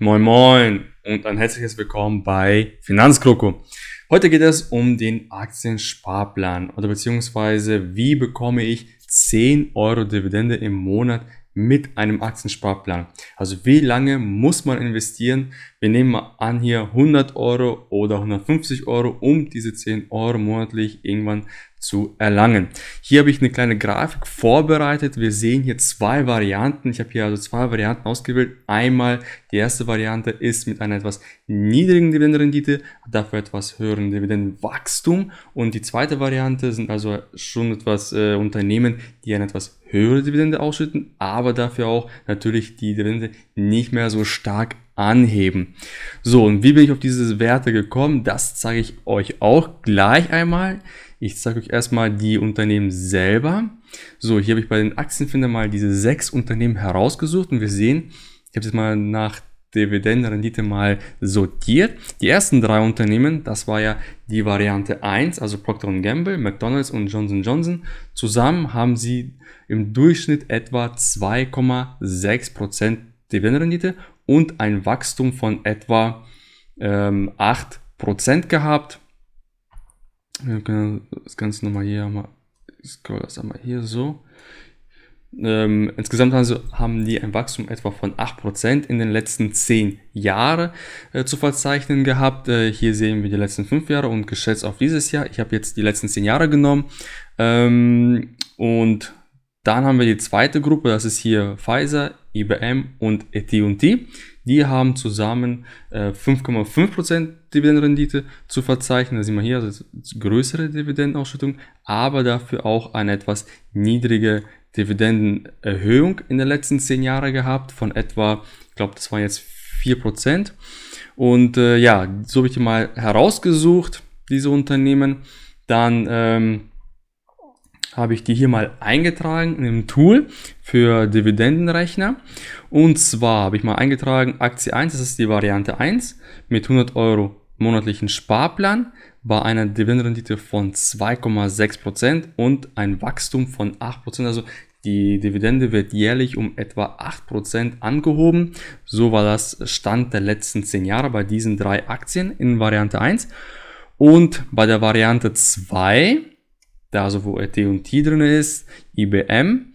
Moin Moin und ein herzliches Willkommen bei Finanzkroko. Heute geht es um den Aktiensparplan oder beziehungsweise wie bekomme ich 10 Euro Dividende im Monat mit einem Aktiensparplan. Also wie lange muss man investieren, wir nehmen mal an hier 100 Euro oder 150 Euro, um diese 10 Euro monatlich irgendwann zu erlangen. Hier habe ich eine kleine Grafik vorbereitet. Wir sehen hier zwei Varianten. Ich habe hier also zwei Varianten ausgewählt. Einmal die erste Variante ist mit einer etwas niedrigen Dividendenrendite, dafür etwas höheren Dividendenwachstum. Und die zweite Variante sind also schon etwas äh, Unternehmen, die eine etwas höhere Dividende ausschütten, aber dafür auch natürlich die Dividende nicht mehr so stark anheben. So, und wie bin ich auf diese Werte gekommen? Das zeige ich euch auch gleich einmal. Ich zeige euch erstmal die Unternehmen selber. So, hier habe ich bei den Aktienfinder mal diese sechs Unternehmen herausgesucht und wir sehen, ich habe jetzt mal nach Dividendenrendite mal sortiert. Die ersten drei Unternehmen, das war ja die Variante 1, also Procter Gamble, McDonald's und Johnson Johnson, zusammen haben sie im Durchschnitt etwa 2,6% Dividendenrendite und ein Wachstum von etwa ähm, 8% gehabt. Das Ganze nochmal hier mal, scroll das einmal hier so. Ähm, insgesamt haben, haben die ein Wachstum etwa von 8% in den letzten 10 Jahren äh, zu verzeichnen gehabt. Äh, hier sehen wir die letzten 5 Jahre und geschätzt auf dieses Jahr. Ich habe jetzt die letzten 10 Jahre genommen. Ähm, und dann haben wir die zweite Gruppe, das ist hier Pfizer, IBM und AT&T. E die haben zusammen 5,5% äh, Dividendenrendite zu verzeichnen. Da sieht man hier, also größere Dividendenausschüttung, aber dafür auch eine etwas niedrige Dividendenerhöhung in den letzten zehn Jahren gehabt von etwa, ich glaube, das waren jetzt 4%. Und äh, ja, so habe ich die mal herausgesucht, diese Unternehmen. Dann ähm, habe ich die hier mal eingetragen in einem Tool für Dividendenrechner. Und zwar habe ich mal eingetragen Aktie 1, das ist die Variante 1 mit 100 Euro monatlichen Sparplan bei einer Dividendenrendite von 2,6% und ein Wachstum von 8%. Also die Dividende wird jährlich um etwa 8% angehoben. So war das Stand der letzten 10 Jahre bei diesen drei Aktien in Variante 1. Und bei der Variante 2 also wo RT&T drin ist, IBM.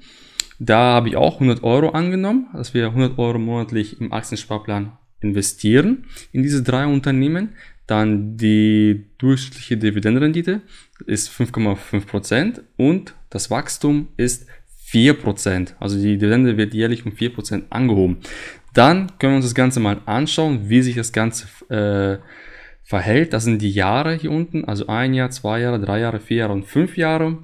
Da habe ich auch 100 Euro angenommen, dass wir 100 Euro monatlich im Aktiensparplan investieren in diese drei Unternehmen. Dann die durchschnittliche Dividendenrendite ist 5,5% und das Wachstum ist 4%. Also die Dividende wird jährlich um 4% angehoben. Dann können wir uns das Ganze mal anschauen, wie sich das Ganze äh, verhält. Das sind die Jahre hier unten, also ein Jahr, zwei Jahre, drei Jahre, vier Jahre und fünf Jahre.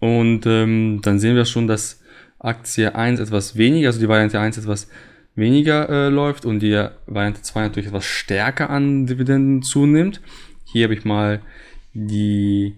Und ähm, dann sehen wir schon, dass Aktie 1 etwas weniger, also die Variante 1 etwas weniger äh, läuft und die Variante 2 natürlich etwas stärker an Dividenden zunimmt. Hier habe ich mal die,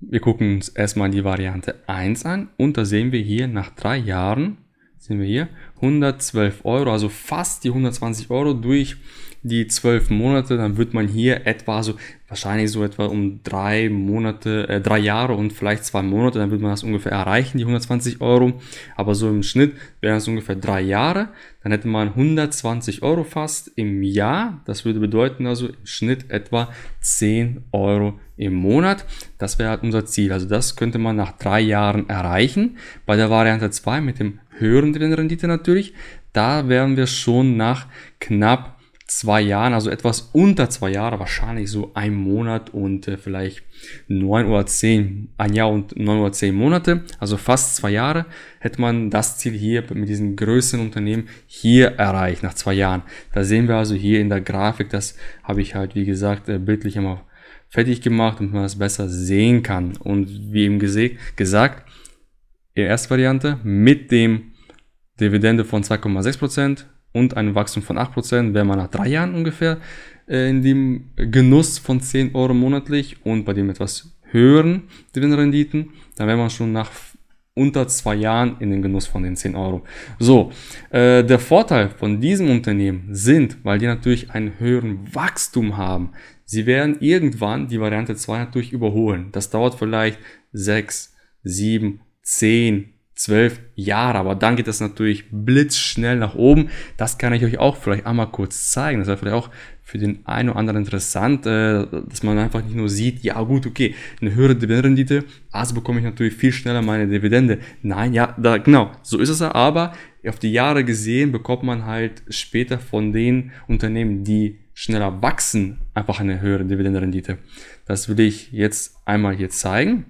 wir gucken uns erstmal die Variante 1 an und da sehen wir hier nach drei Jahren, sehen wir hier, 112 Euro, also fast die 120 Euro durch die zwölf Monate, dann wird man hier etwa so, wahrscheinlich so etwa um drei Monate, äh, drei Jahre und vielleicht zwei Monate, dann wird man das ungefähr erreichen, die 120 Euro. Aber so im Schnitt wären das ungefähr drei Jahre. Dann hätte man 120 Euro fast im Jahr. Das würde bedeuten also im Schnitt etwa 10 Euro im Monat. Das wäre halt unser Ziel. Also das könnte man nach drei Jahren erreichen. Bei der Variante 2 mit dem höheren Rendite natürlich, da wären wir schon nach knapp zwei Jahren, also etwas unter zwei Jahre, wahrscheinlich so ein Monat und äh, vielleicht neun oder zehn, ein Jahr und neun oder zehn Monate, also fast zwei Jahre, hätte man das Ziel hier mit diesen größeren Unternehmen hier erreicht, nach zwei Jahren. Da sehen wir also hier in der Grafik, das habe ich halt, wie gesagt, äh, bildlich immer fertig gemacht, damit man das besser sehen kann. Und wie eben gesagt, die erste Variante mit dem Dividende von 2,6%, Prozent, und ein Wachstum von 8%, wäre man nach drei Jahren ungefähr äh, in dem Genuss von 10 Euro monatlich und bei dem etwas höheren Dividendenrenditen, dann wäre man schon nach unter zwei Jahren in den Genuss von den 10 Euro. So, äh, der Vorteil von diesem Unternehmen sind, weil die natürlich einen höheren Wachstum haben, sie werden irgendwann die Variante 2 natürlich überholen. Das dauert vielleicht 6, 7, 10, Jahre zwölf Jahre. Aber dann geht das natürlich blitzschnell nach oben. Das kann ich euch auch vielleicht einmal kurz zeigen. Das wäre vielleicht auch für den einen oder anderen interessant, äh, dass man einfach nicht nur sieht, ja gut, okay, eine höhere Dividendenrendite, also bekomme ich natürlich viel schneller meine Dividende. Nein, ja, da, genau, so ist es ja, aber auf die Jahre gesehen bekommt man halt später von den Unternehmen, die schneller wachsen, einfach eine höhere Dividendenrendite. Das will ich jetzt einmal hier zeigen.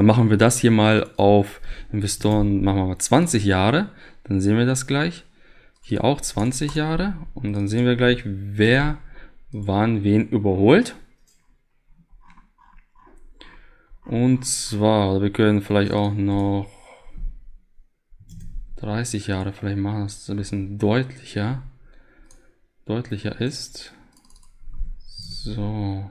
Dann machen wir das hier mal auf Investoren, machen wir mal 20 Jahre. Dann sehen wir das gleich. Hier auch 20 Jahre. Und dann sehen wir gleich, wer wann wen überholt. Und zwar, wir können vielleicht auch noch 30 Jahre vielleicht machen, dass es ein bisschen deutlicher, deutlicher ist. So.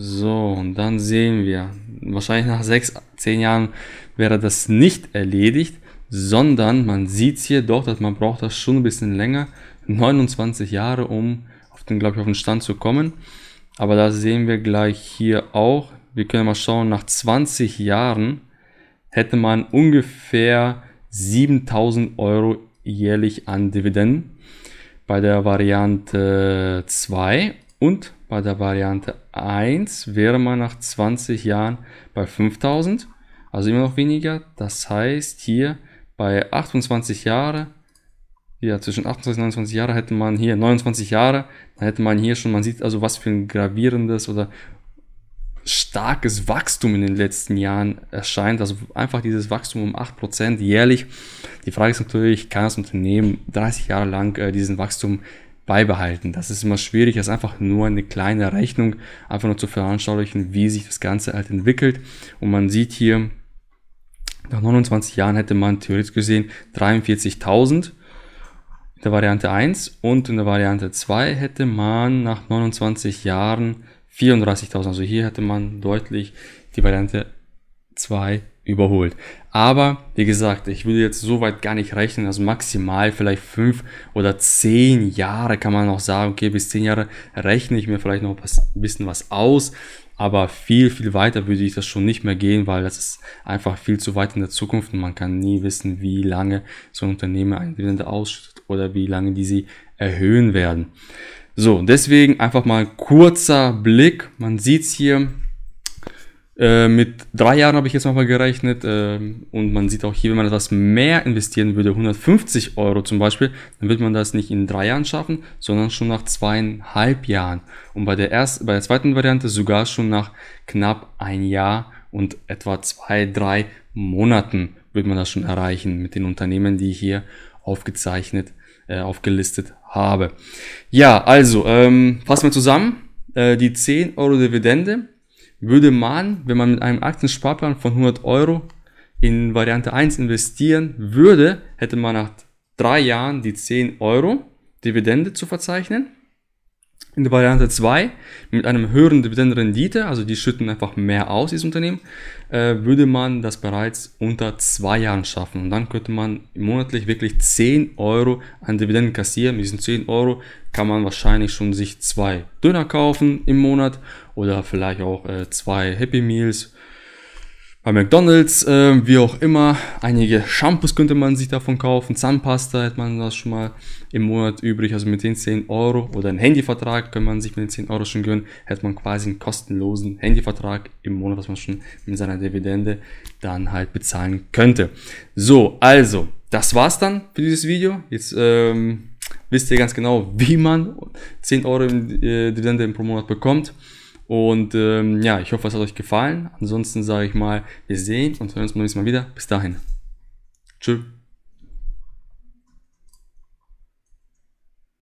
So, und dann sehen wir. Wahrscheinlich nach sechs, zehn Jahren wäre das nicht erledigt, sondern man sieht hier doch, dass man braucht das schon ein bisschen länger, 29 Jahre, um auf den, glaube ich, auf den Stand zu kommen. Aber da sehen wir gleich hier auch. Wir können mal schauen, nach 20 Jahren hätte man ungefähr 7000 Euro jährlich an Dividenden bei der Variante 2 und bei der Variante 1 wäre man nach 20 Jahren bei 5000, also immer noch weniger. Das heißt, hier bei 28 Jahre, ja, zwischen 28 und 29 Jahre hätte man hier 29 Jahre, dann hätte man hier schon, man sieht also, was für ein gravierendes oder starkes Wachstum in den letzten Jahren erscheint. Also einfach dieses Wachstum um 8% jährlich. Die Frage ist natürlich, kann das Unternehmen 30 Jahre lang äh, diesen Wachstum beibehalten. Das ist immer schwierig, das ist einfach nur eine kleine Rechnung, einfach nur zu veranschaulichen, wie sich das Ganze halt entwickelt. Und man sieht hier, nach 29 Jahren hätte man theoretisch gesehen 43.000 in der Variante 1 und in der Variante 2 hätte man nach 29 Jahren 34.000. Also hier hätte man deutlich die Variante 2 überholt. Aber wie gesagt, ich würde jetzt so weit gar nicht rechnen, also maximal vielleicht fünf oder zehn Jahre kann man noch sagen, okay, bis zehn Jahre rechne ich mir vielleicht noch ein bisschen was aus, aber viel, viel weiter würde ich das schon nicht mehr gehen, weil das ist einfach viel zu weit in der Zukunft und man kann nie wissen, wie lange so ein Unternehmen eine Dividende ausschüttet oder wie lange die sie erhöhen werden. So, deswegen einfach mal kurzer Blick. Man sieht es hier, äh, mit drei Jahren habe ich jetzt nochmal gerechnet äh, und man sieht auch hier, wenn man etwas mehr investieren würde, 150 Euro zum Beispiel, dann wird man das nicht in drei Jahren schaffen, sondern schon nach zweieinhalb Jahren und bei der, ersten, bei der zweiten Variante sogar schon nach knapp ein Jahr und etwa zwei, drei Monaten wird man das schon erreichen mit den Unternehmen, die ich hier aufgezeichnet, äh, aufgelistet habe. Ja, also ähm, fassen wir zusammen. Äh, die 10 Euro Dividende würde man, wenn man mit einem Aktiensparplan von 100 Euro in Variante 1 investieren würde, hätte man nach drei Jahren die 10 Euro Dividende zu verzeichnen in der Variante 2 mit einem höheren Dividendenrendite, also die schütten einfach mehr aus, dieses Unternehmen, äh, würde man das bereits unter zwei Jahren schaffen. Und dann könnte man monatlich wirklich 10 Euro an Dividenden kassieren. Mit diesen 10 Euro kann man wahrscheinlich schon sich zwei Döner kaufen im Monat oder vielleicht auch äh, zwei Happy Meals bei McDonalds, äh, wie auch immer. Einige Shampoos könnte man sich davon kaufen, Zahnpasta hätte man das schon mal im Monat übrig. Also mit den 10 Euro oder einen Handyvertrag könnte man sich mit den 10 Euro schon gönnen, hätte man quasi einen kostenlosen Handyvertrag im Monat, was man schon mit seiner Dividende dann halt bezahlen könnte. So, also, das war's dann für dieses Video. Jetzt ähm, wisst ihr ganz genau, wie man 10 Euro in, äh, Dividende pro Monat bekommt. Und ähm, ja, ich hoffe, es hat euch gefallen. Ansonsten sage ich mal, wir sehen uns und hören uns beim nächsten Mal wieder. Bis dahin. Tschüss.